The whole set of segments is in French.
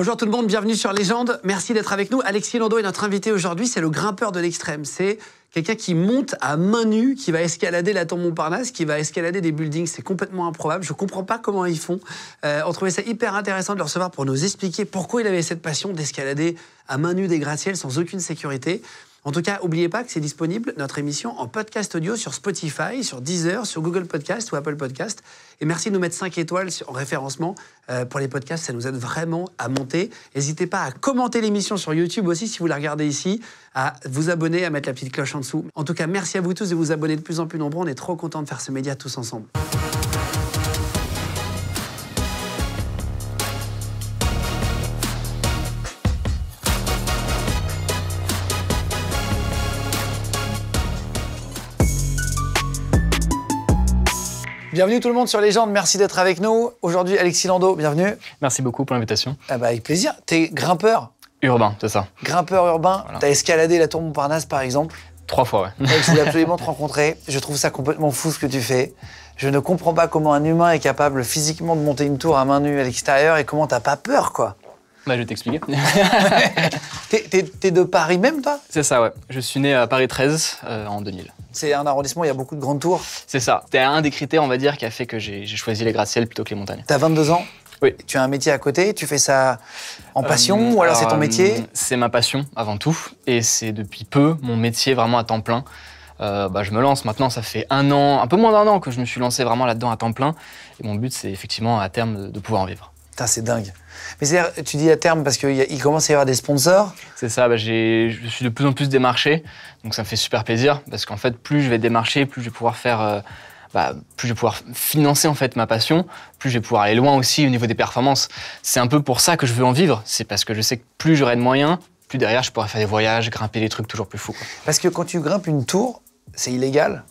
Bonjour tout le monde, bienvenue sur Légende. Merci d'être avec nous. Alexis Lando est notre invité aujourd'hui. C'est le grimpeur de l'extrême. C'est quelqu'un qui monte à main nue, qui va escalader la tombe Montparnasse, qui va escalader des buildings. C'est complètement improbable. Je ne comprends pas comment ils font. Euh, on trouvait ça hyper intéressant de le recevoir pour nous expliquer pourquoi il avait cette passion d'escalader à main nue des gratte-ciels sans aucune sécurité. En tout cas, n'oubliez pas que c'est disponible, notre émission, en podcast audio sur Spotify, sur Deezer, sur Google Podcast ou Apple Podcast. Et merci de nous mettre 5 étoiles en référencement euh, pour les podcasts, ça nous aide vraiment à monter. N'hésitez pas à commenter l'émission sur YouTube aussi si vous la regardez ici, à vous abonner, à mettre la petite cloche en dessous. En tout cas, merci à vous tous de vous abonner de plus en plus nombreux, on est trop contents de faire ce média tous ensemble. Bienvenue tout le monde sur Légende, merci d'être avec nous. Aujourd'hui, Alexis Lando, bienvenue. Merci beaucoup pour l'invitation. Ah bah avec plaisir. T'es grimpeur Urbain, c'est ça. Grimpeur urbain, t'as escaladé la tour Montparnasse par exemple Trois fois, ouais. C'est je voulais absolument te rencontrer. Je trouve ça complètement fou ce que tu fais. Je ne comprends pas comment un humain est capable physiquement de monter une tour à main nue à l'extérieur et comment t'as pas peur, quoi. Bah, je vais t'expliquer. t'es, de Paris même, toi C'est ça, ouais. Je suis né à Paris 13 euh, en 2000. C'est un arrondissement, il y a beaucoup de grandes tours. C'est ça. C'est un des critères, on va dire, qui a fait que j'ai choisi les gratte-ciel plutôt que les montagnes. T'as 22 ans oui. Tu as un métier à côté, tu fais ça en passion euh, ou alors, c'est ton euh, métier C'est ma passion avant tout et c'est depuis peu mon métier vraiment à temps plein. Euh, bah, je me lance maintenant, ça fait un an, un peu moins d'un an que je me suis lancé vraiment là-dedans à temps plein et mon but c'est effectivement à terme de pouvoir en vivre c'est dingue. Mais c'est tu dis à terme parce qu'il commence à y avoir des sponsors. C'est ça, bah, je suis de plus en plus démarché, donc ça me fait super plaisir parce qu'en fait, plus je vais démarcher, plus je vais pouvoir faire. Euh, bah, plus je vais pouvoir financer en fait ma passion, plus je vais pouvoir aller loin aussi au niveau des performances. C'est un peu pour ça que je veux en vivre. C'est parce que je sais que plus j'aurai de moyens, plus derrière je pourrai faire des voyages, grimper des trucs toujours plus fous. Parce que quand tu grimpes une tour, c'est illégal.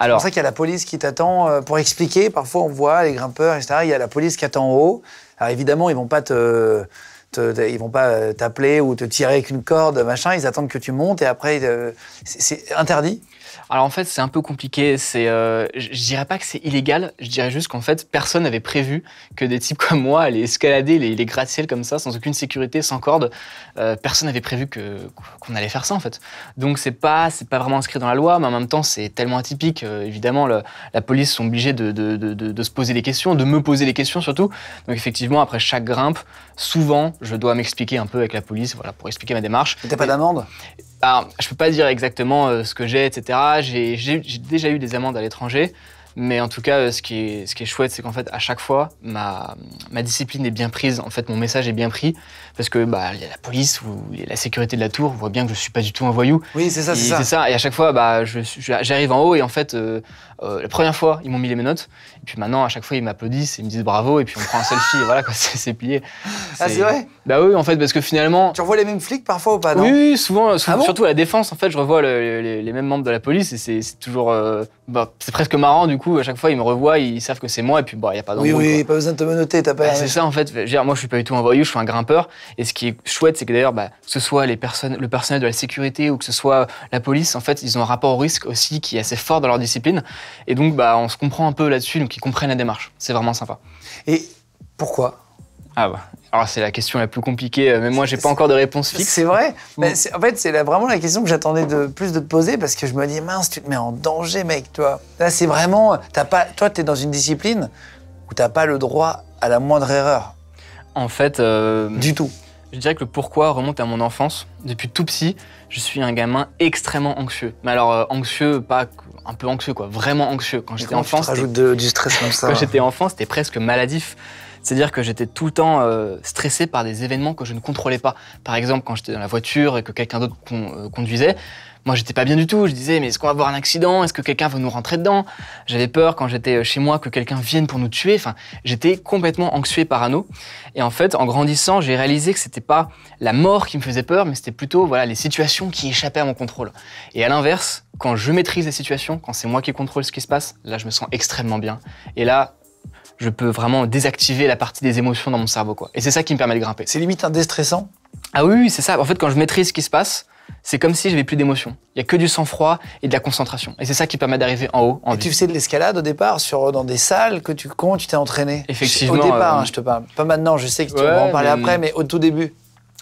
c'est pour ça qu'il y a la police qui t'attend euh, pour expliquer. Parfois, on voit les grimpeurs, etc. Il y a la police qui attend en haut. Alors évidemment, ils vont pas ils vont pas euh, t'appeler ou te tirer avec une corde, machin. Ils attendent que tu montes et après, euh, c'est interdit. Alors en fait, c'est un peu compliqué. C'est, euh, je dirais pas que c'est illégal. Je dirais juste qu'en fait, personne n'avait prévu que des types comme moi allaient escalader les, gratte ciel comme ça, sans aucune sécurité, sans corde. Euh, personne n'avait prévu qu'on allait faire ça en fait. Donc c'est pas, c'est pas vraiment inscrit dans la loi, mais en même temps, c'est tellement atypique. Euh, évidemment, la police sont obligés de, de, se poser des questions, de me poser des questions surtout. Donc effectivement, après chaque grimpe, souvent, je dois m'expliquer un peu avec la police, voilà, pour expliquer ma démarche. T'as pas d'amende alors, je peux pas dire exactement euh, ce que j'ai, etc. J'ai déjà eu des amendes à l'étranger, mais en tout cas, euh, ce, qui est, ce qui est chouette, c'est qu'en fait, à chaque fois, ma, discipline est bien prise. En fait, mon message est bien pris parce que bah, il y a la police ou y a la sécurité de la tour voit bien que je suis pas du tout un voyou. Oui, c'est ça, c'est ça. Et à chaque fois, bah j'arrive en haut et en fait, euh, la première fois, ils m'ont mis les menottes puis maintenant, à chaque fois, ils m'applaudissent, ils me disent bravo, et puis on prend un selfie, voilà, quoi, c'est plié. Ah, c'est vrai Bah oui, en fait, parce que finalement. Tu revois les mêmes flics parfois ou pas non Oui, souvent, ah surtout à la défense, en fait, je revois les mêmes membres de la police, et c'est toujours. Euh, bah, c'est presque marrant, du coup, à chaque fois, ils me revoient, ils savent que c'est moi, et puis, bah, il n'y a pas d'embrouille. Oui, oui, pas besoin de te menoter, t'as pas. Bah, c'est ça, en fait. Dire, moi, je suis pas du tout un voyou, je suis un grimpeur, et ce qui est chouette, c'est que d'ailleurs, bah, que ce soit les personnes, le personnel de la sécurité ou que ce soit la police, en fait, ils ont un rapport au risque aussi qui est assez fort dans leur discipline, et donc, bah, on se comprend un peu là-dessus, qui comprennent la démarche. C'est vraiment sympa. Et pourquoi ah bah, c'est la question la plus compliquée. Euh, mais moi, j'ai pas encore de réponse fixe. C'est vrai. Mais en fait, c'est vraiment la question que j'attendais de plus de te poser parce que je me dis mince, tu te mets en danger, mec, toi. Là, c'est vraiment, pas, toi, t'es dans une discipline où t'as pas le droit à la moindre erreur. En fait, euh, du tout. Je dirais que le pourquoi remonte à mon enfance. Depuis tout petit, je suis un gamin extrêmement anxieux. Mais alors, euh, anxieux, pas un peu anxieux, quoi, vraiment anxieux. Quand j'étais enfant. de, du stress comme ça. Quand j'étais enfant, c'était presque maladif. C'est-à-dire que j'étais tout le temps euh, stressé par des événements que je ne contrôlais pas. Par exemple, quand j'étais dans la voiture et que quelqu'un d'autre euh, conduisait, moi, j'étais pas bien du tout. Je disais, mais est-ce qu'on va avoir un accident Est-ce que quelqu'un va nous rentrer dedans J'avais peur quand j'étais euh, chez moi que quelqu'un vienne pour nous tuer. Enfin, j'étais complètement anxieux parano. Et en fait, en grandissant, j'ai réalisé que c'était pas la mort qui me faisait peur, mais c'était plutôt voilà les situations qui échappaient à mon contrôle. Et à l'inverse, quand je maîtrise les situations, quand c'est moi qui contrôle ce qui se passe, là, je me sens extrêmement bien. Et là, je peux vraiment désactiver la partie des émotions dans mon cerveau, quoi. Et c'est ça qui me permet de grimper. C'est limite un déstressant. Ah oui c'est ça. En fait, quand je maîtrise ce qui se passe, c'est comme si je j'avais plus d'émotion. Il y a que du sang-froid et de la concentration. Et c'est ça qui permet d'arriver en haut. En et tu faisais de l'escalade au départ, sur, dans des salles que tu comptes, tu t'es entraîné. Effectivement. Au départ, euh, hein, je te parle. Pas maintenant, je sais que tu vas en parler après, mais au tout début.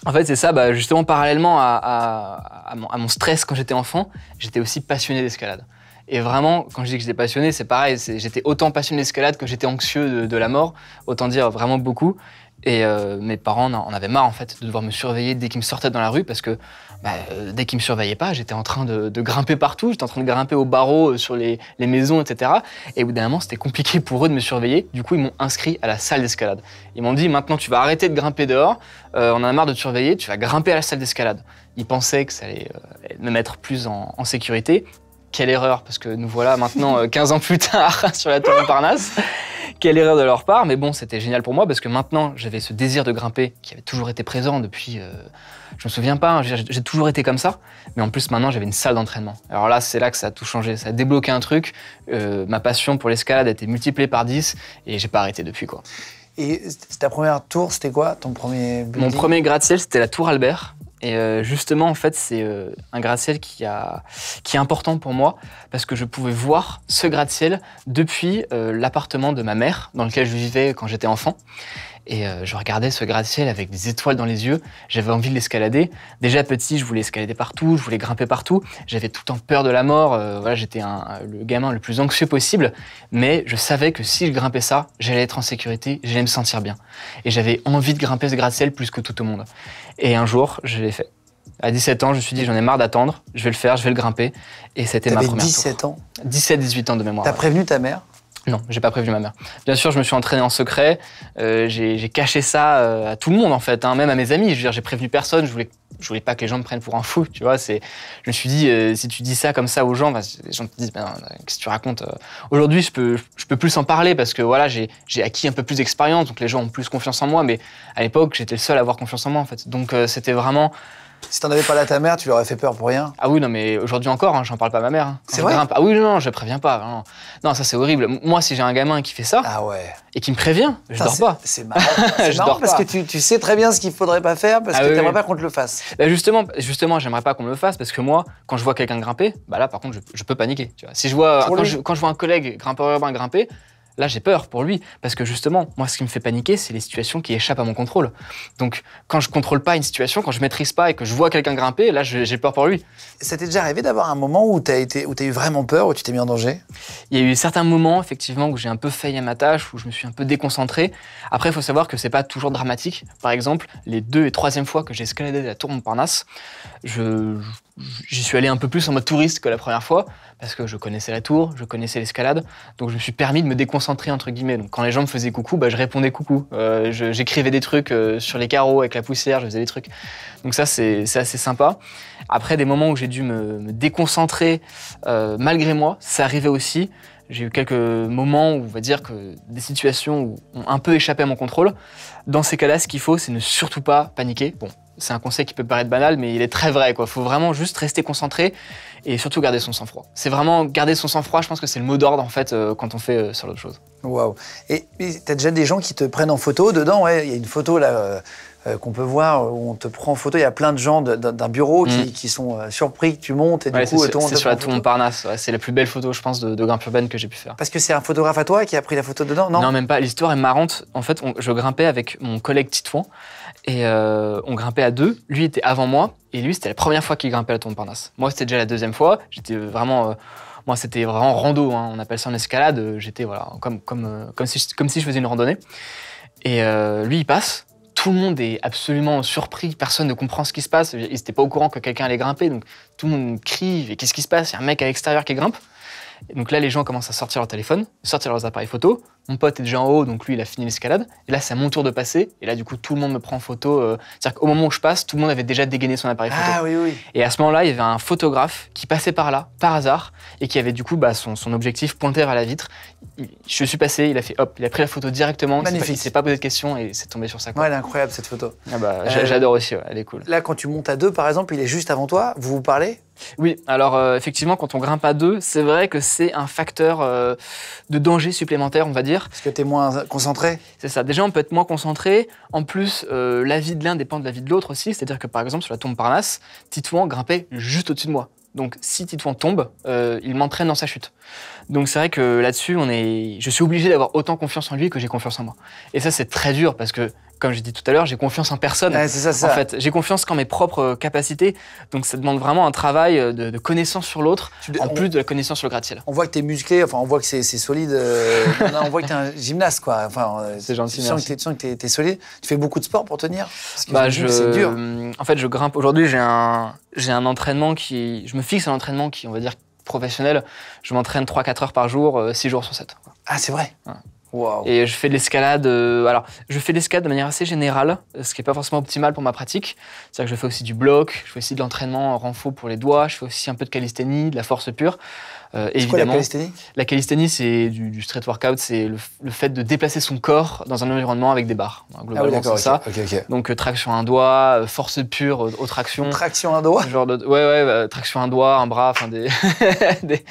En fait, c'est ça, bah, justement, parallèlement à, à, mon, stress quand j'étais enfant, j'étais aussi passionné d'escalade. Et vraiment, quand je dis que j'étais passionné, c'est pareil, j'étais autant passionné d'escalade que j'étais anxieux de, la mort, autant dire vraiment beaucoup. Et euh, mes parents en avaient marre en fait de devoir me surveiller dès qu'ils me sortaient dans la rue parce que bah, euh, dès qu'ils me surveillaient pas, j'étais en train de, grimper partout, j'étais en train de grimper aux barreaux, euh, sur les, maisons, etc. Et au bout d'un moment, c'était compliqué pour eux de me surveiller. Du coup, ils m'ont inscrit à la salle d'escalade. Ils m'ont dit maintenant, tu vas arrêter de grimper dehors, euh, on a marre de te surveiller, tu vas grimper à la salle d'escalade. Ils pensaient que ça allait me mettre plus en, sécurité. Quelle erreur, parce que nous voilà maintenant 15 ans plus tard sur la tour de Parnasse. Quelle erreur de leur part, mais bon, c'était génial pour moi parce que maintenant, j'avais ce désir de grimper qui avait toujours été présent depuis. Euh, je me souviens pas, hein, j'ai toujours été comme ça, mais en plus, maintenant, j'avais une salle d'entraînement. Alors là, c'est là que ça a tout changé, ça a débloqué un truc. Euh, ma passion pour l'escalade a été multipliée par 10 et j'ai pas arrêté depuis, quoi. Et ta première tour, c'était quoi ton premier Mon premier gratte-ciel, c'était la Tour Albert. Et euh, justement, en fait, c'est euh, un gratte-ciel qui, est important pour moi parce que je pouvais voir ce gratte-ciel depuis euh, l'appartement de ma mère dans lequel je vivais quand j'étais enfant. Et euh, je regardais ce gratte-ciel avec des étoiles dans les yeux. J'avais envie de l'escalader. Déjà petit, je voulais escalader partout, je voulais grimper partout. J'avais tout le temps peur de la mort. Euh, voilà, j'étais euh, le gamin le plus anxieux possible. Mais je savais que si je grimpais ça, j'allais être en sécurité, j'allais me sentir bien. Et j'avais envie de grimper ce gratte-ciel plus que tout au monde. Et un jour, je l'ai fait. À 17 ans, je me suis dit, j'en ai marre d'attendre, je vais le faire, je vais le grimper. Et c'était ma première 17 ans 17, 18 ans de mémoire. T'as prévenu ta mère non, j'ai pas prévenu ma mère. Bien sûr, je me suis entraîné en secret. Euh, j'ai caché ça euh, à tout le monde en fait, hein, même à mes amis. Je veux dire, j'ai prévenu personne. Je voulais, je voulais pas que les gens me prennent pour un fou, tu vois. C'est, je me suis dit, euh, si tu dis ça comme ça aux gens, bah, les gens te disent, ben, qu'est-ce que tu racontes Aujourd'hui, je peux, je peux plus en parler parce que voilà, j'ai acquis un peu plus d'expérience, donc les gens ont plus confiance en moi. Mais à l'époque, j'étais le seul à avoir confiance en moi en fait. Donc c'était vraiment si t'en avais parlé à ta mère, tu lui aurais fait peur pour rien. Ah oui, non, mais aujourd'hui encore, hein, j'en parle pas à ma mère. Hein. C'est vrai. Ah oui, non, je préviens pas. Non, ça c'est horrible. Moi, si j'ai un gamin qui fait ça ah ouais. et qui me prévient, je dors pas. C'est marrant. je marrant dors parce que tu, sais très bien ce qu'il faudrait pas faire parce ah que tu t'aimerais pas qu'on te le fasse. Bah, justement, justement, j'aimerais pas qu'on me le fasse parce que moi, quand je vois quelqu'un grimper, bah là, par contre, je, peux paniquer. Tu vois. Si je vois quand je, quand je, vois un collègue grimpeur urbain grimper, Là, j'ai peur pour lui, parce que justement, moi, ce qui me fait paniquer, c'est les situations qui échappent à mon contrôle. Donc, quand je contrôle pas une situation, quand je maîtrise pas et que je vois quelqu'un grimper, là, j'ai peur pour lui. Ça t'est déjà arrivé d'avoir un moment où t'as été, où as eu vraiment peur, où tu t'es mis en danger Il y a eu certains moments, effectivement, où j'ai un peu failli à ma tâche, où je me suis un peu déconcentré. Après, il faut savoir que c'est pas toujours dramatique. Par exemple, les deux et troisième fois que j'ai escaladé la tour Montparnasse, je, j'y suis allé un peu plus en mode touriste que la première fois, parce que je connaissais la tour, je connaissais l'escalade, donc je me suis permis de me déconcentrer, entre guillemets. Donc quand les gens me faisaient coucou, bah, je répondais coucou. Euh, j'écrivais des trucs euh, sur les carreaux avec la poussière, je faisais des trucs. Donc ça, c'est assez sympa. Après, des moments où j'ai dû me, déconcentrer euh, malgré moi, ça arrivait aussi. J'ai eu quelques moments où, on va dire, que des situations où ont un peu échappé à mon contrôle. Dans ces cas-là, ce qu'il faut, c'est ne surtout pas paniquer. Bon, c'est un conseil qui peut paraître banal, mais il est très vrai. Il faut vraiment juste rester concentré et surtout garder son sang-froid. C'est vraiment garder son sang-froid, je pense que c'est le mot d'ordre en fait euh, quand on fait euh, sur l'autre chose. Waouh Et tu as déjà des gens qui te prennent en photo dedans, il y a une photo là euh, qu'on peut voir où on te prend en photo, il y a plein de gens d'un bureau qui, mm. sont surpris que tu montes et du coup C'est sur la tour Montparnasse, c'est la plus belle photo je pense de, de grimpe urbaine que j'ai pu faire. Parce que c'est un photographe à toi qui a pris la photo dedans, non même pas, l'histoire est marrante. En fait, je grimpais avec mon collègue Titouan. Et euh, on grimpait à deux. Lui était avant moi. Et lui, c'était la première fois qu'il grimpait à la tour Parnasse. Moi, c'était déjà la deuxième fois. J'étais vraiment. Euh, moi, c'était vraiment rando. Hein. On appelle ça en escalade. J'étais voilà, comme, comme, euh, comme, si, je faisais une randonnée. Et lui, il passe. Tout le monde est absolument surpris. Personne ne comprend ce qui se passe. Ils n'étaient pas au courant que quelqu'un allait grimper. Donc, tout le monde crie. qu'est-ce qui se passe Il y a un mec à l'extérieur qui grimpe. Et donc là, les gens commencent à sortir leur téléphone, sortir leurs appareils photo mon pote est déjà en haut, donc lui, il a fini l'escalade. Et là, c'est à mon tour de passer. Et là, du coup, tout le monde me prend en photo. Euh, c'est-à-dire qu'au moment où je passe, tout le monde avait déjà dégainé son appareil photo. Ah oui, oui. Et à ce moment-là, il y avait un photographe qui passait par là, par hasard, et qui avait du coup bah, son, objectif pointé vers la vitre. je suis passé, il a fait hop, il a pris la photo directement. Magnifique. Il ne s'est pas, posé de questions et c'est tombé sur sa quoi. Ouais, elle est incroyable cette photo. Ah bah, euh, j'adore aussi, elle est cool. Là, quand tu montes à deux, par exemple, il est juste avant toi, vous vous parlez oui, alors euh, effectivement, quand on grimpe à deux, c'est vrai que c'est un facteur de danger supplémentaire, on va dire parce que tu es moins concentré C'est ça. Déjà, on peut être moins concentré. En plus, euh, la vie de l'un dépend de la vie de l'autre aussi. C'est-à-dire que par exemple, sur la tombe Parnasse, Titouan grimpait juste au-dessus de moi. Donc, si Titouan tombe, euh, il m'entraîne dans sa chute. Donc, c'est vrai que là-dessus, on est... je suis obligé d'avoir autant confiance en lui que j'ai confiance en moi. Et ça, c'est très dur parce que comme j'ai dit tout à l'heure, j'ai confiance en personne. En fait, j'ai confiance qu'en mes propres euh, capacités. Donc, ça demande vraiment un travail euh, de, connaissance sur l'autre, en plus de la connaissance sur le gratte-ciel. On voit que tu es musclé, enfin, on voit que c'est solide. Euh, on voit que tu es un gymnaste, quoi. Enfin, c'est gentil. Tu sens que tu solide. Tu fais beaucoup de sport pour tenir Parce bah, que c'est dur. En fait, je grimpe. Aujourd'hui, j'ai un, j'ai un entraînement qui. Je me fixe un entraînement qui, on va dire, professionnel. Je m'entraîne 3-4 heures par jour, 6 jours sur 7. Ah, c'est vrai et je fais de l'escalade. Euh, alors, je fais de l'escalade de manière assez générale, ce qui n'est pas forcément optimal pour ma pratique. C'est-à-dire que je fais aussi du bloc, je fais aussi de l'entraînement en pour les doigts, je fais aussi un peu de calisthénie, de la force pure. Euh, évidemment, quoi, la calisthénie La c'est du, straight street workout, c'est le, fait de déplacer son corps dans un environnement avec des barres. Donc, ça. Donc, traction à un doigt, euh, force pure euh, aux tractions. Traction à un doigt genre de, Ouais, ouais, bah, traction à un doigt, un bras, enfin des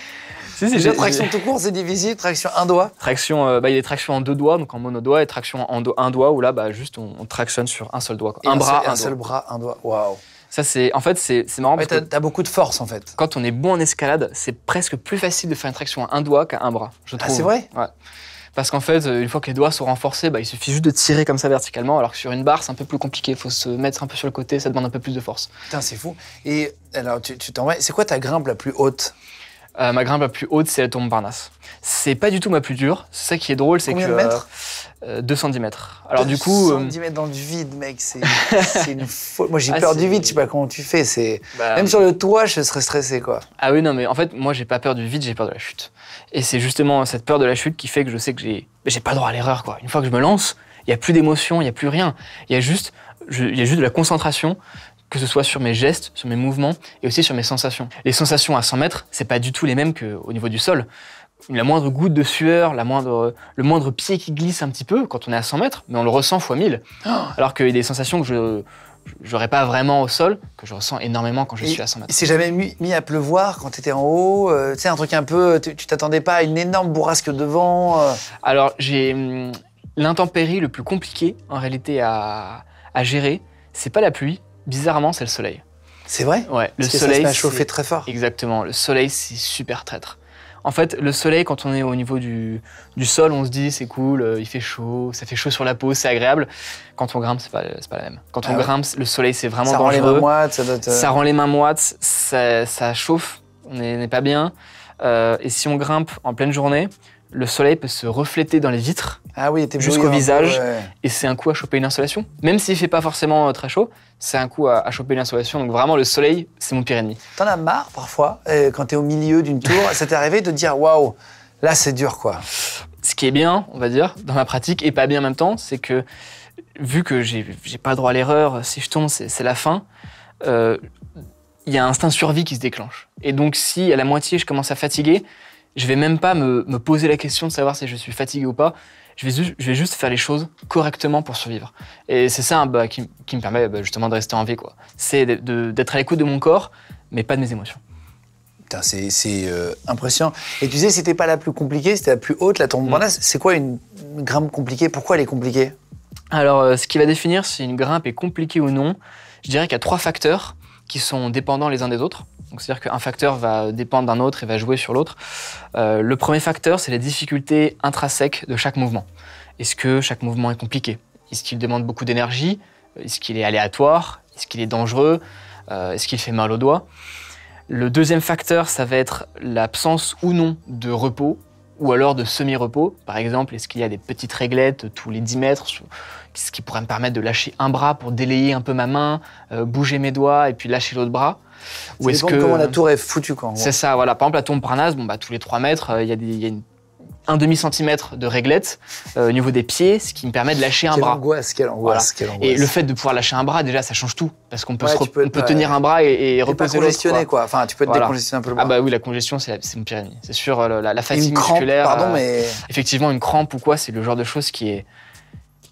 si, traction tout court, c'est divisible, Traction un doigt Traction, euh, bah, il y a des tractions en deux doigts, donc en monodoigt, et traction en un doigt, où là, bah, juste, on, tractionne sur un seul doigt. Un, bras, un, seul bras, un doigt. Waouh ça, c'est, en fait, c'est, marrant. mais tu t'as, beaucoup de force, en fait. Quand on est bon en escalade, c'est presque plus facile de faire une traction à un doigt qu'à un bras, je ah, trouve. Ah, c'est vrai ouais. Parce qu'en fait, euh, une fois que les doigts sont renforcés, bah, il suffit juste de tirer comme ça verticalement, alors que sur une barre, c'est un peu plus compliqué. Il faut se mettre un peu sur le côté, ça demande un peu plus de force. Putain, c'est fou. Et alors, tu, t'en c'est quoi ta grimpe la plus haute euh, ma grimpe la plus haute, c'est la tombe Barnas. C'est pas du tout ma plus dure. C'est ça qui est drôle, c'est que. mètres 210 euh, euh, mètres. Alors du coup. 210 mètres dans du vide, mec, c'est une Moi j'ai ah, peur du vide, je sais pas comment tu fais. C'est bah, Même sur le toit, je serais stressé, quoi. Ah oui, non, mais en fait, moi j'ai pas peur du vide, j'ai peur de la chute. Et c'est justement cette peur de la chute qui fait que je sais que j'ai. J'ai pas droit à l'erreur, quoi. Une fois que je me lance, il y a plus d'émotion, il y a plus rien. Il y juste. il y a juste de la concentration que ce soit sur mes gestes, sur mes mouvements et aussi sur mes sensations. Les sensations à 100 mètres, c'est pas du tout les mêmes qu'au niveau du sol. La moindre goutte de sueur, le moindre pied qui glisse un petit peu quand on est à 100 mètres, mais on le ressent fois 1000. Alors qu'il y des sensations que je n'aurais pas vraiment au sol, que je ressens énormément quand je suis à 100 mètres. C'est jamais mis à pleuvoir quand tu étais en haut euh, Tu sais, un truc un peu. Tu t'attendais pas à une énorme bourrasque de vent euh. Alors, j'ai. Hum, l'intempérie le plus compliqué, en réalité, à, à gérer, c'est pas la pluie, bizarrement, c'est le soleil. C'est vrai Ouais, le soleil. ça très fort. Exactement, le soleil, c'est super traître. En fait, le soleil, quand on est au niveau du, sol, on se dit c'est cool, euh, il fait chaud, ça fait chaud sur la peau, c'est agréable. Quand on grimpe, c'est pas, pas la même. Quand on ah grimpe, le soleil, c'est vraiment ça dangereux. les moites, ça, rend les mains moites, ça, ça chauffe, on n'est pas bien. Euh, et si on grimpe en pleine journée, le soleil peut se refléter dans les vitres ah oui, jusqu'au visage. Et c'est un coup à choper une insolation. Même s'il fait pas forcément euh, très chaud, c'est un coup à, choper une insolation. Donc vraiment, le soleil, c'est mon pire ennemi. T'en as marre parfois, euh, quand t'es au milieu d'une tour, ça t'est arrivé de dire waouh, là c'est dur quoi. Ce qui est bien, on va dire, dans ma pratique, et pas bien en même temps, c'est que vu que j'ai pas droit à l'erreur, si je tombe, c'est la fin. Euh, il y a un instinct survie qui se déclenche. Et donc, si à la moitié je commence à fatiguer, je vais même pas me, poser la question de savoir si je suis fatigué ou pas. Je vais, juste faire les choses correctement pour survivre. Et c'est ça hein, bah, qui, me permet bah, justement de rester en vie. C'est d'être à l'écoute de mon corps, mais pas de mes émotions. C'est euh, impressionnant. Et tu disais, c'était pas la plus compliquée, c'était la plus haute, la tombe mm. C'est quoi une, grimpe compliquée Pourquoi elle est compliquée Alors, euh, ce qui va définir si une grimpe est compliquée ou non, je dirais qu'il y a trois facteurs qui sont dépendants les uns des autres c'est-à-dire qu'un facteur va dépendre d'un autre et va jouer sur l'autre. Euh, le premier facteur, c'est la difficulté intrinsèque de chaque mouvement. Est-ce que chaque mouvement est compliqué Est-ce qu'il demande beaucoup d'énergie Est-ce qu'il est aléatoire Est-ce qu'il est dangereux euh, Est-ce qu'il fait mal aux doigts Le deuxième facteur, ça va être l'absence ou non de repos ou alors de semi-repos. Par exemple, est-ce qu'il y a des petites réglettes tous les 10 mètres, ce qui pourrait me permettre de lâcher un bras pour délayer un peu ma main, euh, bouger mes doigts et puis lâcher l'autre bras ou est-ce comment la tour est foutue quand C'est ça, voilà. Par exemple, la tour Parnasse, bon bah tous les 3 mètres, euh, il y a, un demi centimètre de réglette euh, au niveau des pieds, ce qui me permet de lâcher un bras. Angoisse, quelle angoisse, voilà. quelle angoisse. Et le fait de pouvoir lâcher un bras, déjà, ça change tout, parce qu'on peut, tenir un bras et, et reposer l'autre. quoi. Enfin, tu peux te décongestionner un peu le bras. Ah bah oui, la congestion, c'est mon pire ennemi. C'est sûr, la, la fatigue une crampe, musculaire. Pardon, euh, mais effectivement, une crampe ou quoi, c'est le genre de choses qui est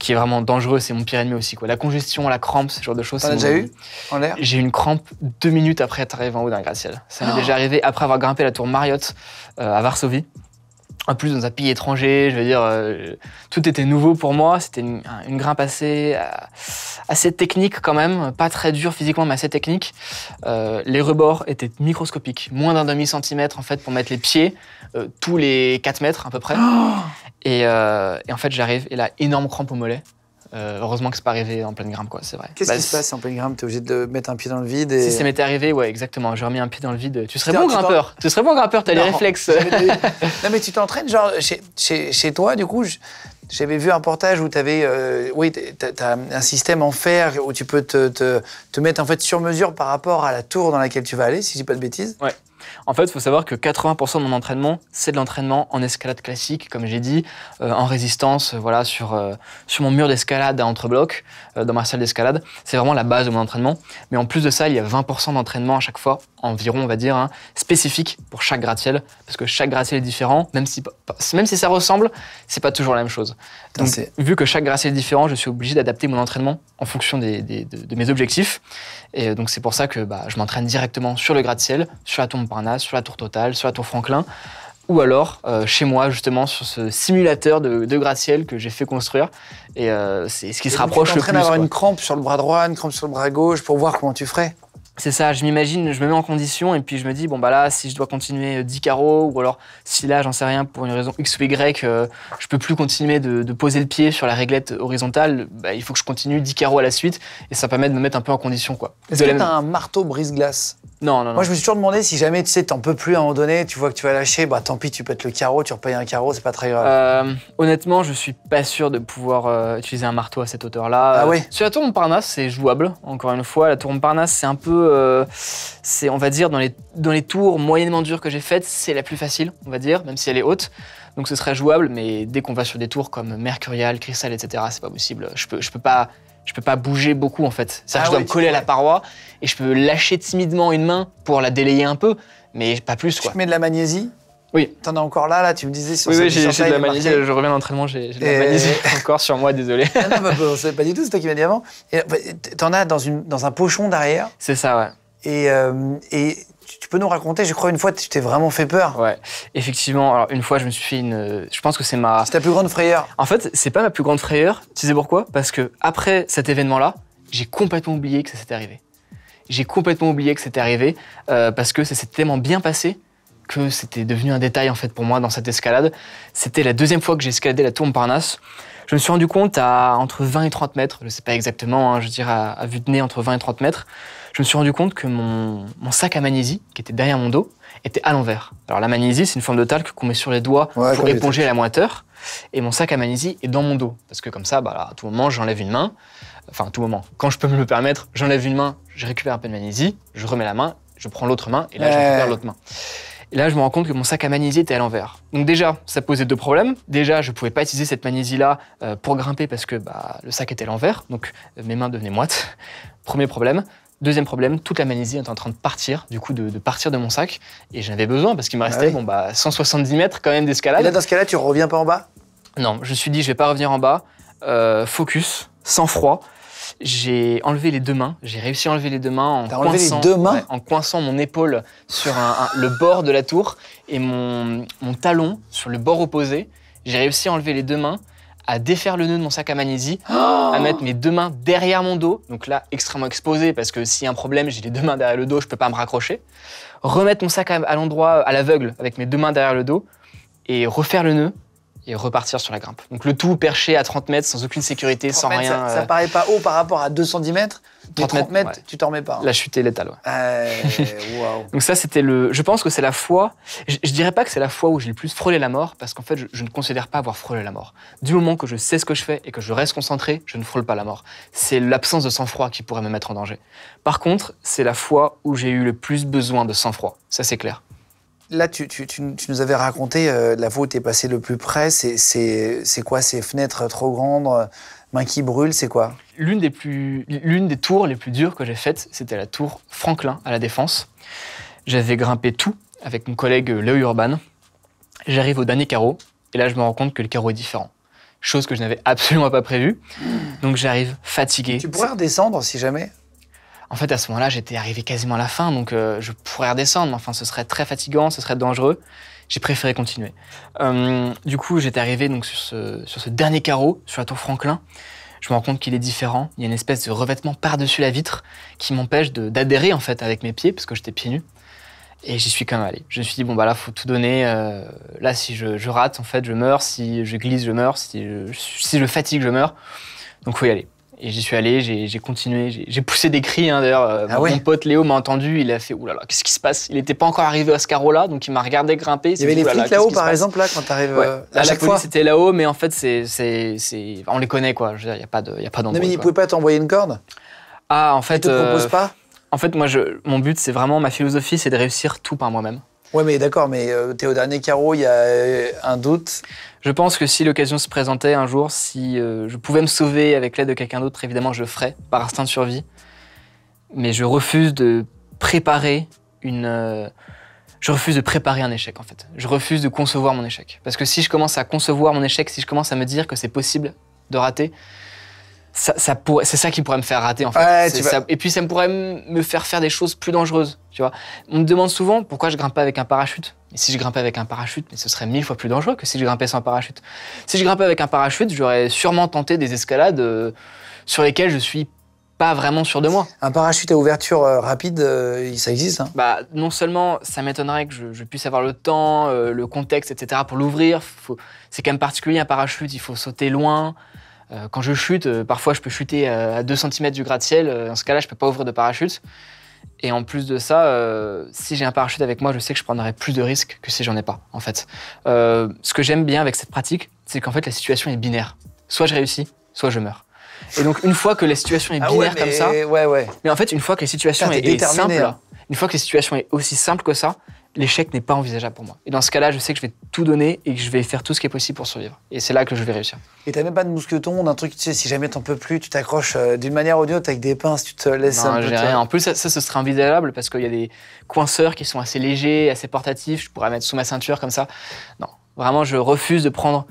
qui est vraiment dangereux, c'est mon pire ennemi aussi. Quoi. La congestion, la crampe, ce genre de choses. T'en as déjà eu en l'air J'ai eu une crampe deux minutes après être arrivé en haut d'un gratte-ciel. Ça m'est oh. déjà arrivé après avoir grimpé la tour Marriott euh, à Varsovie. En plus, dans un pays étranger, je veux dire, euh, tout était nouveau pour moi. C'était une, grimpe assez, euh, assez technique quand même, pas très dure physiquement, mais assez technique. les rebords étaient microscopiques, moins d'un demi-centimètre en fait pour mettre les pieds, tous les 4 mètres à peu près. Oh euh, et, en fait, j'arrive, et là, énorme crampe au mollet. Euh, heureusement que c'est pas arrivé en pleine grimpe, quoi, c'est vrai. Qu'est-ce bah, qui se passe en pleine grimpe es obligé de mettre un pied dans le vide et... Si ça m'était arrivé, ouais, exactement. J'aurais mis un pied dans le vide. Tu serais bon grimpeur. Tu serais bon grimpeur, as les réflexes. non, mais tu t'entraînes, genre, chez, chez, toi, du coup, j'avais vu un portage où tu avais... Euh, oui, t'as un système en fer où tu peux te, te, te, mettre en fait sur mesure par rapport à la tour dans laquelle tu vas aller, si je dis pas de bêtises. Ouais. En fait, il faut savoir que 80% de mon entraînement, c'est de l'entraînement en escalade classique, comme j'ai dit, euh, en résistance, euh, voilà, euh, sur, mon mur d'escalade à entre-blocs, dans ma salle d'escalade. C'est vraiment la base de mon entraînement. Mais en plus de ça, il y a 20% d'entraînement à chaque fois, environ, on va dire, hein, spécifique pour chaque gratte-ciel, parce que chaque gratte-ciel est différent, même si, même si ça ressemble, c'est pas toujours la même chose. Ah, Donc, vu que chaque gratte-ciel est différent, je suis obligé d'adapter mon entraînement en fonction de mes objectifs. Et euh, donc c'est pour ça que bah, je m'entraîne directement sur le gratte-ciel, sur la tour Parnasse, sur la tour Total, sur la tour Franklin, ou alors euh, chez moi justement sur ce simulateur de, gratte-ciel que j'ai fait construire. Et euh, c'est ce qui se rapproche le plus. Tu d'avoir une crampe sur le bras droit, une crampe sur le bras gauche pour voir comment tu ferais. C'est ça, je m'imagine, je me mets en condition et puis je me dis, bon bah là, si je dois continuer 10 euh, carreaux, ou alors si là, j'en sais rien, pour une raison X ou Y, euh, je peux plus continuer de, poser le pied sur la réglette horizontale, bah, il faut que je continue 10 carreaux à la suite et ça permet de me mettre un peu en condition. quoi. Est-ce que t'as un marteau brise-glace non, non, Moi, je me suis toujours demandé si jamais, tu sais, t'en peux plus à un moment donné, tu vois que tu vas lâcher, bah tant pis, tu peux pètes le carreau, tu repayes un carreau, c'est pas très grave. Euh, honnêtement, je suis pas sûr de pouvoir euh, utiliser un marteau à cette hauteur-là. Ah euh, oui Sur la tour Parnasse, c'est jouable, encore une fois. La tour Parnasse, c'est un peu. c'est, on va dire, dans les, dans les tours moyennement dures que j'ai faites, c'est la plus facile, on va dire, même si elle est haute. Donc ce serait jouable, mais dès qu'on va sur des tours comme Mercurial, Cristal, etc., c'est pas possible. Je peux, je peux pas je peux pas bouger beaucoup en fait. cest ah je dois me coller à la paroi et je peux lâcher timidement une main pour la délayer un peu, mais pas plus quoi. Tu mets de la magnésie oui. T'en as encore là, là, tu me disais sur Oui, oui j'ai de la magnésie, je reviens d'entraînement, j'ai de la magnésie encore sur moi, désolé. Ah non, non, bah, bah, c'est pas du tout, c'est toi qui m'as dit avant. Bah, t'en as dans, un pochon derrière. C'est ça, ouais. Et, euh, et tu, peux nous raconter, je crois, une fois, tu t'es vraiment fait peur. Ouais, effectivement. Alors, une fois, je me suis fait une. Je pense que c'est ma. C'est ta plus grande frayeur. En fait, c'est pas ma plus grande frayeur. Tu sais pourquoi Parce que après cet événement-là, j'ai complètement oublié que ça s'était arrivé. J'ai complètement oublié que c'était arrivé euh, parce que ça s'est tellement bien passé que c'était devenu un détail en fait pour moi dans cette escalade. C'était la deuxième fois que j'ai escaladé la tour Parnasse. Je me suis rendu compte à entre 20 et 30 mètres, je ne sais pas exactement, hein, je dirais à, à, vue de nez entre 20 et 30 mètres, je me suis rendu compte que mon, sac à magnésie, qui était derrière mon dos, était à l'envers. Alors la magnésie, c'est une forme de talc qu'on met sur les doigts pour éponger la moiteur. Et mon sac à magnésie est dans mon dos. Parce que comme ça, bah, à tout moment, j'enlève une main. Enfin, à tout moment, quand je peux me le permettre, j'enlève une main, je récupère un peu de magnésie, je remets la main, je prends l'autre main et là, je récupère l'autre main. Et là, je me rends compte que mon sac à magnésie était à l'envers. Donc déjà, ça posait deux problèmes. Déjà, je ne pouvais pas utiliser cette magnésie-là euh, pour grimper parce que bah, le sac était à l'envers, donc euh, mes mains devenaient moites. Premier problème. Deuxième problème, toute la magnésie était en train de partir, du coup de, partir de mon sac, et j'en avais besoin parce qu'il me ah restait bon, bah, 170 mètres quand même d'escalade. Et là, dans ce cas-là, tu reviens pas en bas Non, je me suis dit, je vais pas revenir en bas. Euh, focus, sans froid j'ai enlevé les deux mains. J'ai réussi à enlever les deux mains en, coinçant, mon épaule sur le bord de la tour et mon, talon sur le bord opposé. J'ai réussi à enlever les deux mains à défaire le nœud de mon sac à magnésie, à oh mettre mes deux mains derrière mon dos, donc là extrêmement exposé parce que s'il y a un problème, j'ai les deux mains derrière le dos, je peux pas me raccrocher. Remettre mon sac à l'endroit à l'aveugle avec mes deux mains derrière le dos et refaire le nœud et repartir sur la grimpe. Donc le tout perché à 30 mètres sans aucune sécurité, sans rien. Ça, euh, paraît pas haut par rapport à 210 mètres. 30, mètres, tu t'en remets pas. Hein. La chute est létale. Ouais. Eh, Donc ça, c'était le. Je pense que c'est la fois. Je, dirais pas que c'est la fois où j'ai le plus frôlé la mort, parce qu'en fait, je, je, ne considère pas avoir frôlé la mort. Du moment que je sais ce que je fais et que je reste concentré, je ne frôle pas la mort. C'est l'absence de sang-froid qui pourrait me mettre en danger. Par contre, c'est la fois où j'ai eu le plus besoin de sang-froid. Ça, c'est clair. Là, tu, nous avais raconté, euh, la tu es passé le plus près. C'est quoi ces fenêtres trop grandes euh, Main qui brûle, c'est quoi L'une des, des tours les plus dures que j'ai faites, c'était la tour Franklin à la Défense. J'avais grimpé tout avec mon collègue euh, Léo Urban. J'arrive au dernier carreau, et là, je me rends compte que le carreau est différent chose que je n'avais absolument pas prévue. Hmm. Donc j'arrive fatigué. Tu pourrais redescendre si jamais en fait, à ce moment-là, j'étais arrivé quasiment à la fin, donc euh, je pourrais redescendre, mais enfin, ce serait très fatigant, ce serait dangereux. J'ai préféré continuer. Euh, du coup, j'étais arrivé donc sur ce, dernier carreau, sur la tour Franklin. Je me rends compte qu'il est différent. Il y a une espèce de revêtement par-dessus la vitre qui m'empêche d'adhérer en fait avec mes pieds, parce que j'étais pieds nus. Et j'y suis quand même allé. Je me suis dit, bon, bah là, faut tout donner. Euh, là, si je, rate, en fait, je meurs. Si je glisse, je meurs. Si je, si je fatigue, je meurs. Donc, faut y aller. Et j'y suis allé, j'ai continué, j'ai poussé des cris. Hein, D'ailleurs, euh, ah mon pote Léo m'a entendu, il a fait Oulala, qu'est-ce qui se passe Il n'était pas encore arrivé à ce carreau-là, donc il m'a regardé grimper. Il y avait les flics là-haut, par exemple, là, quand t'arrives. Ouais. Euh, à, chaque fois. c'était là-haut, mais en fait, c'est, on les connaît, quoi. Je il n'y a pas de, y a pas Non, mais ils pouvaient pas t'envoyer une corde Ah, en fait. Ils te proposent euh, pas En fait, moi, je, mon but, c'est vraiment ma philosophie, c'est de réussir tout par moi-même. Oui, mais d'accord, mais euh, théo dernier carreau, il y a euh, un doute. Je pense que si l'occasion se présentait un jour, si euh, je pouvais me sauver avec l'aide de quelqu'un d'autre, évidemment, je le ferais, par instinct de survie. Mais je refuse de préparer une. je refuse de préparer un échec, en fait. Je refuse de concevoir mon échec. Parce que si je commence à concevoir mon échec, si je commence à me dire que c'est possible de rater, c'est ça qui pourrait me faire rater en fait. et puis ça pourrait me faire faire des choses plus dangereuses, tu vois. On me demande souvent pourquoi je grimpe pas avec un parachute. Et si je grimpais avec un parachute, mais ce serait mille fois plus dangereux que si je grimpais sans parachute. Si je grimpais avec un parachute, j'aurais sûrement tenté des escalades euh, sur lesquelles je suis pas vraiment sûr de moi. Un parachute à ouverture euh, rapide, euh, ça existe hein Bah non seulement ça m'étonnerait que je, je, puisse avoir le temps, le contexte, etc. pour l'ouvrir. C'est quand même particulier un parachute, il faut sauter loin. Euh, quand je chute, euh, parfois je peux chuter euh, à 2 cm du gratte-ciel. Dans ce cas-là, je ne peux pas ouvrir de parachute. Et en plus de ça, si j'ai un parachute avec moi, je sais que je prendrai plus de risques que si j'en ai pas, en fait. ce que j'aime bien avec cette pratique, c'est qu'en fait, la situation est binaire. Soit je réussis, soit je meurs. Et donc, une fois que la situation est ah binaire comme ça. Mais en fait, une fois que la situation est, est simple, hein. une fois que la situation est aussi simple que ça, l'échec n'est pas envisageable pour moi. Et dans ce cas-là, je sais que je vais tout donner et que je vais faire tout ce qui est possible pour survivre. Et c'est là que je vais réussir. Et t'as même pas de mousqueton, d'un truc, tu sais, si jamais t'en peux plus, tu t'accroches euh, d'une manière ou d'une autre avec des pinces, tu te laisses non, un peu. Rien. En plus, ça, ça, ce serait envisageable parce qu'il y a des coinceurs qui sont assez légers, assez portatifs, je pourrais mettre sous ma ceinture comme ça. Non, vraiment, je refuse de prendre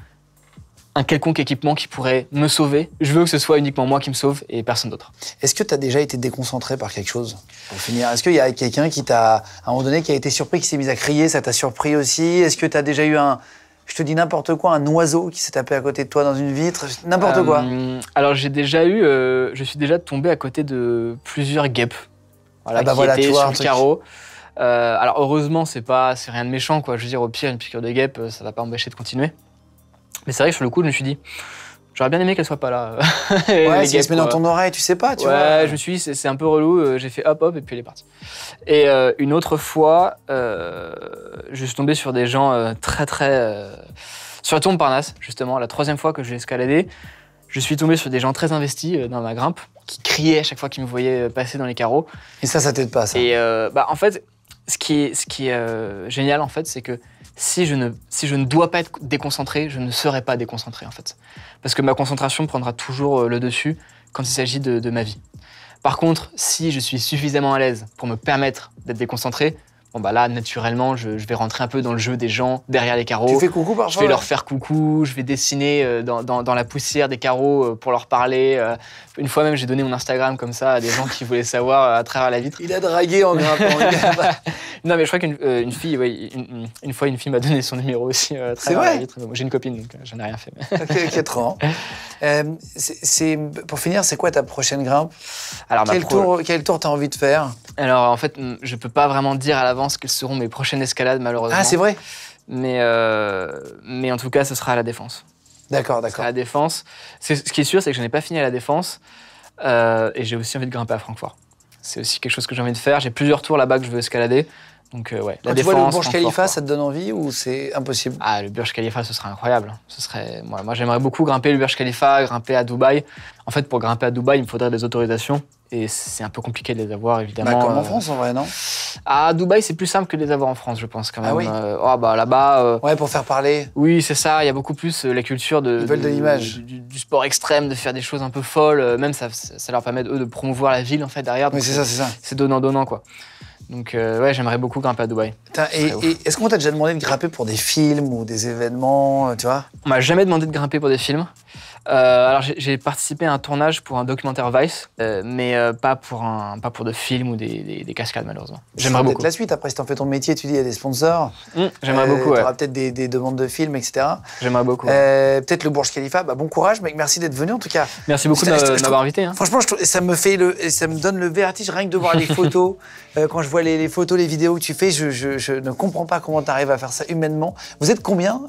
un quelconque équipement qui pourrait me sauver. Je veux que ce soit uniquement moi qui me sauve et personne d'autre. Est-ce que tu as déjà été déconcentré par quelque chose Pour finir, est-ce qu'il y a quelqu'un qui t'a, à un moment donné, qui a été surpris, qui s'est mis à crier, ça t'a surpris aussi Est-ce que tu as déjà eu un, je te dis n'importe quoi, un oiseau qui s'est tapé à côté de toi dans une vitre, n'importe quoi euh, Alors j'ai déjà eu, euh, je suis déjà tombé à côté de plusieurs guêpes. Voilà, bah qui voilà, étaient sur le carreau. Euh, alors heureusement, c'est pas, c'est rien de méchant quoi. Je veux dire, au pire, une piqûre de guêpe, ça va pas empêcher de continuer. Mais c'est vrai que sur le coup, je me suis dit, j'aurais bien aimé qu'elle soit pas là. ouais, si elle se met dans ton oreille, tu sais pas, tu ouais, je me suis dit, c'est un peu relou, euh, j'ai fait hop hop et puis elle est partie. Et euh, une autre fois, euh, je suis tombé sur des gens très très. sur la tour Parnasse, justement, la troisième fois que j'ai escaladé, je suis tombé sur des gens très investis dans ma grimpe, qui criaient à chaque fois qu'ils me voyaient passer dans les carreaux. Et ça, ça t'aide pas, ça Et bah, en fait, ce qui est, ce qui est génial, en fait, c'est que si je, ne, dois pas être déconcentré, je ne serai pas déconcentré en fait. Parce que ma concentration prendra toujours euh, le dessus quand il s'agit de, de ma vie. Par contre, si je suis suffisamment à l'aise pour me permettre d'être déconcentré, bon bah là naturellement je, vais rentrer un peu dans le jeu des gens derrière les carreaux. Tu fais coucou parfois Je vais leur faire coucou, je vais dessiner euh, dans, dans, la poussière des carreaux euh, pour leur parler. Euh, une fois même j'ai donné mon Instagram comme ça à des gens qui voulaient savoir à travers la vitre. Il a dragué en grimpant. non mais je crois qu'une une fille, une, fois une fille m'a donné son numéro aussi à travers la vitre. J'ai une copine donc j'en ai rien fait. Quatre 4 ans. c'est, pour finir, c'est quoi ta prochaine grimpe Alors, quel, tour, quel tour t'as envie de faire Alors en fait je peux pas vraiment dire à l'avance quelles seront mes prochaines escalades, malheureusement. Ah, c'est vrai mais, euh, mais en tout cas, ce sera à la défense. D'accord, d'accord. À la défense. Ce qui est sûr, c'est que je n'ai pas fini à la défense. Euh, et j'ai aussi envie de grimper à Francfort. C'est aussi quelque chose que j'ai envie de faire. J'ai plusieurs tours là-bas que je veux escalader. Donc euh, ouais. le Burj Khalifa, ça te donne envie ou c'est impossible Ah le Burj Khalifa, ce serait incroyable. Hein. Ce serait moi, moi j'aimerais beaucoup grimper le Burj Khalifa, grimper à Dubaï. En fait, pour grimper à Dubaï, il me faudrait des autorisations et c'est un peu compliqué de les avoir bah, évidemment. comme en euh. France en vrai, non À Dubaï, c'est plus simple que de les avoir en France, je pense quand ah même. Ah oh, bah là-bas. Ouais, pour faire parler. Oui, c'est ça. Il y a beaucoup plus la culture de. de, Du, sport extrême, de faire des choses un peu folles. Même ça, ça leur permet eux de promouvoir la ville en fait derrière. Mais c'est ça, c'est ça. C'est donnant donnant quoi. Donc euh, ouais, j'aimerais beaucoup grimper à Dubaï. et, est-ce qu'on t'a déjà demandé de grimper pour des films ou des événements, euh, tu vois On m'a jamais demandé de grimper pour des films. Euh, alors j'ai participé à un tournage pour un documentaire Vice, euh, mais euh, pas, pour un, pas pour de films ou des, des, cascades malheureusement. J'aimerais beaucoup. la suite après, si t'en fais ton métier, tu dis il y a des sponsors. Hum, j'aimerais beaucoup. T'auras aura peut-être des, demandes de films, etc. J'aimerais beaucoup. peut-être le Burj Khalifa. Bah, bon courage, mec. Merci d'être venu en tout cas. Merci beaucoup de m'avoir invité. Hein. Franchement, ça me fait le, ça me donne le vertige rien que de voir les photos. quand je vois les, les, photos, les vidéos que tu fais, je, je, je ne comprends pas comment tu arrives à faire ça humainement. Vous êtes combien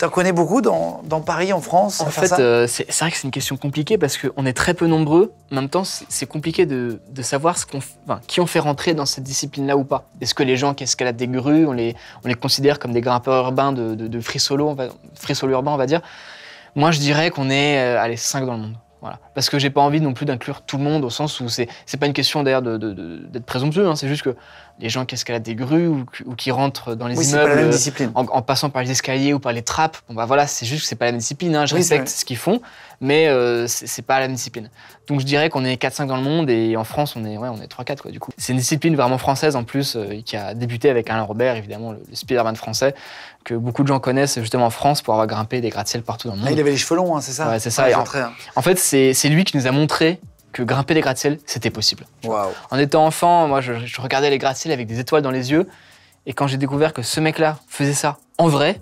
tu en connais beaucoup dans, dans, Paris, en France En fait, euh, c'est vrai que c'est une question compliquée parce qu'on est très peu nombreux. En même temps, c'est compliqué de, de, savoir ce qu'on, enfin, qui on fait rentrer dans cette discipline-là ou pas. Est-ce que les gens qui escaladent des grues, on les, on les considère comme des grimpeurs urbains de, de, de solo, on va, urbain, on va dire Moi, je dirais qu'on est à euh, allez, cinq dans le monde. Voilà. Parce que j'ai pas envie non plus d'inclure tout le monde au sens où c'est pas une question d'ailleurs d'être présomptueux, hein. c'est juste que les gens qui escaladent des grues ou, qui rentrent dans les immeubles pas la même discipline. En, passant par les escaliers ou par les trappes. Bon bah voilà, c'est juste que c'est pas la même discipline. Hein. Je respecte ce qu'ils font, mais euh, c'est pas la même discipline. Donc je dirais qu'on est 4-5 dans le monde et en France on est ouais on est 3-4 quoi du coup. C'est une discipline vraiment française en plus euh, qui a débuté avec Alain Robert évidemment le, le Spider-Man français que beaucoup de gens connaissent justement en France pour avoir grimpé des gratte-ciel partout dans le ah, monde. il avait les cheveux longs, hein, c'est ça. Ouais, c'est ça. en, hein. en, fait c'est lui qui nous a montré que grimper des gratte ciels c'était possible. En étant enfant, moi, je, regardais les gratte ciels avec des étoiles dans les yeux. Et quand j'ai découvert que ce mec-là faisait ça en vrai,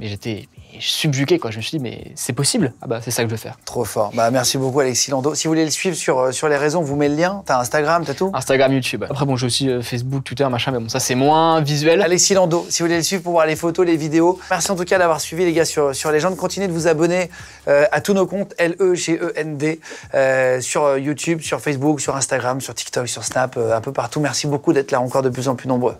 mais j'étais subjugué, quoi. Je me suis dit, mais c'est possible Ah bah, c'est ça que je veux faire. Trop fort. Bah, merci beaucoup, Alexis Lando. Si vous voulez le suivre sur, euh, sur les réseaux, vous met le lien. T'as Instagram, t'as tout Instagram, YouTube. Après, bon, j'ai aussi euh, Facebook, Twitter, machin, mais bon, ça, c'est moins visuel. Alexis Lando, si vous voulez le suivre pour voir les photos, les vidéos. Merci en tout cas d'avoir suivi, les gars, sur, sur de Continuez de vous abonner euh, à tous nos comptes, L-E-G-E-N-D, sur YouTube, sur Facebook, sur Instagram, sur TikTok, sur Snap, un peu partout. Merci beaucoup d'être là encore de plus en plus nombreux.